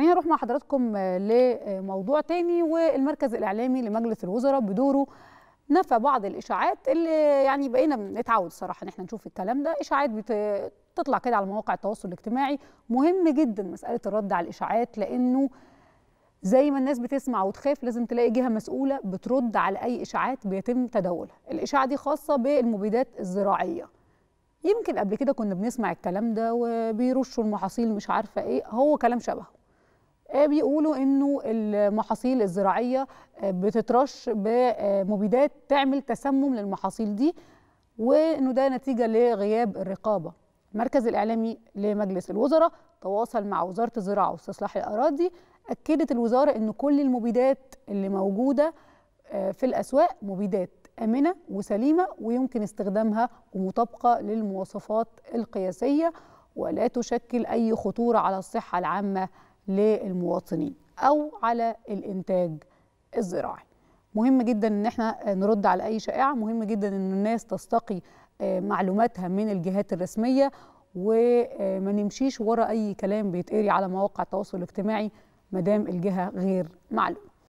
خلينا نروح مع حضراتكم آه، لموضوع تاني والمركز الاعلامي لمجلس الوزراء بدوره نفى بعض الاشاعات اللي يعني بقينا نتعود صراحه ان احنا نشوف الكلام ده اشاعات بتطلع كده على مواقع التواصل الاجتماعي مهم جدا مساله الرد على الاشاعات لانه زي ما الناس بتسمع وتخاف لازم تلاقي جهه مسؤوله بترد على اي اشاعات بيتم تداولها الاشاعه دي خاصه بالمبيدات الزراعيه يمكن قبل كده كنا بنسمع الكلام ده وبيرشوا المحاصيل مش عارفه ايه هو كلام شبهه آه، بيقولوا انه المحاصيل الزراعيه آه، بتترش بمبيدات تعمل تسمم للمحاصيل دي وانه ده نتيجه لغياب الرقابه المركز الاعلامي لمجلس الوزراء تواصل مع وزاره الزراعه واستصلاح الاراضي اكدت الوزاره ان كل المبيدات اللي موجوده آه، في الاسواق مبيدات امنه وسليمه ويمكن استخدامها ومطابقه للمواصفات القياسيه ولا تشكل اي خطوره على الصحه العامه للمواطنين او على الانتاج الزراعي مهم جدا ان احنا نرد على اي شائعه مهم جدا ان الناس تستقي آه، معلوماتها من الجهات الرسميه وما آه، نمشيش ورا اي كلام بيتقري على مواقع التواصل الاجتماعي ما دام الجهه غير معلومه